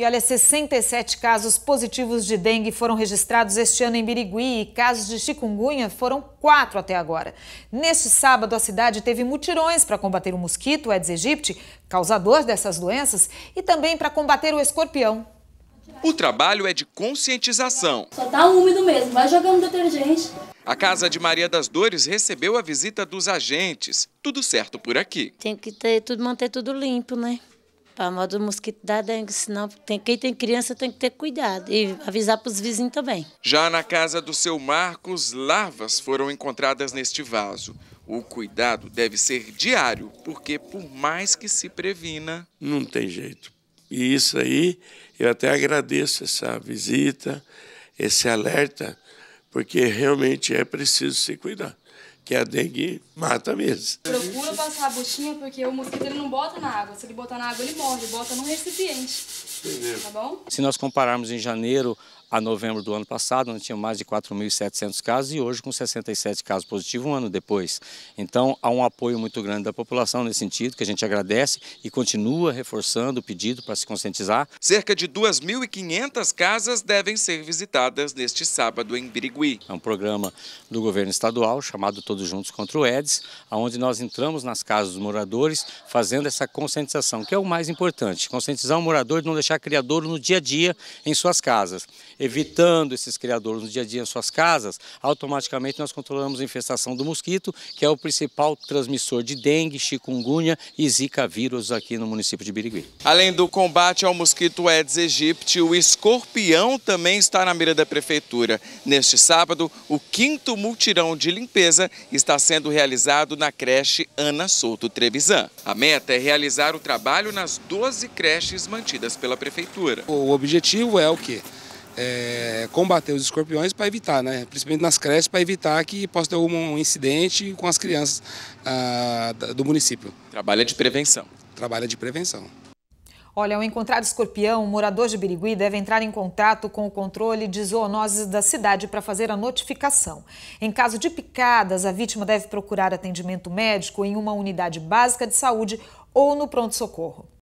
E olha, 67 casos positivos de dengue foram registrados este ano em Birigui e casos de chikungunya foram quatro até agora. Neste sábado, a cidade teve mutirões para combater o mosquito Aedes aegypti, causador dessas doenças, e também para combater o escorpião. O trabalho é de conscientização. Só tá úmido mesmo, vai jogando detergente. A casa de Maria das Dores recebeu a visita dos agentes. Tudo certo por aqui. Tem que ter tudo, manter tudo limpo, né? modo mosquito da dengue, senão tem, quem tem criança tem que ter cuidado e avisar para os vizinhos também. Já na casa do seu Marcos, larvas foram encontradas neste vaso. O cuidado deve ser diário, porque por mais que se previna... Não tem jeito. E isso aí, eu até agradeço essa visita, esse alerta, porque realmente é preciso se cuidar que a dengue mata mesmo. Procura passar a buchinha porque o mosquito ele não bota na água. Se ele botar na água, ele morre, bota num recipiente. Entendeu? Tá bom? Se nós compararmos em janeiro a novembro do ano passado, onde tinha mais de 4.700 casos, e hoje com 67 casos positivos um ano depois. Então, há um apoio muito grande da população nesse sentido, que a gente agradece e continua reforçando o pedido para se conscientizar. Cerca de 2.500 casas devem ser visitadas neste sábado em Birigui. É um programa do governo estadual chamado Todo juntos contra o Eds, onde nós entramos nas casas dos moradores fazendo essa conscientização, que é o mais importante, conscientizar o morador de não deixar criador no dia a dia em suas casas. Evitando esses criadores no dia a dia em suas casas, automaticamente nós controlamos a infestação do mosquito, que é o principal transmissor de dengue, chikungunya e zika vírus aqui no município de Birigui. Além do combate ao mosquito Edes aegypti, o escorpião também está na mira da prefeitura. Neste sábado, o quinto multirão de limpeza está sendo realizado na creche Ana Souto Trevisan. A meta é realizar o trabalho nas 12 creches mantidas pela prefeitura. O objetivo é o quê? É combater os escorpiões para evitar, né? principalmente nas creches, para evitar que possa ter algum incidente com as crianças ah, do município. Trabalha é de prevenção. Trabalha é de prevenção. Olha, ao encontrar escorpião, o morador de Birigui deve entrar em contato com o controle de zoonoses da cidade para fazer a notificação. Em caso de picadas, a vítima deve procurar atendimento médico em uma unidade básica de saúde ou no pronto-socorro.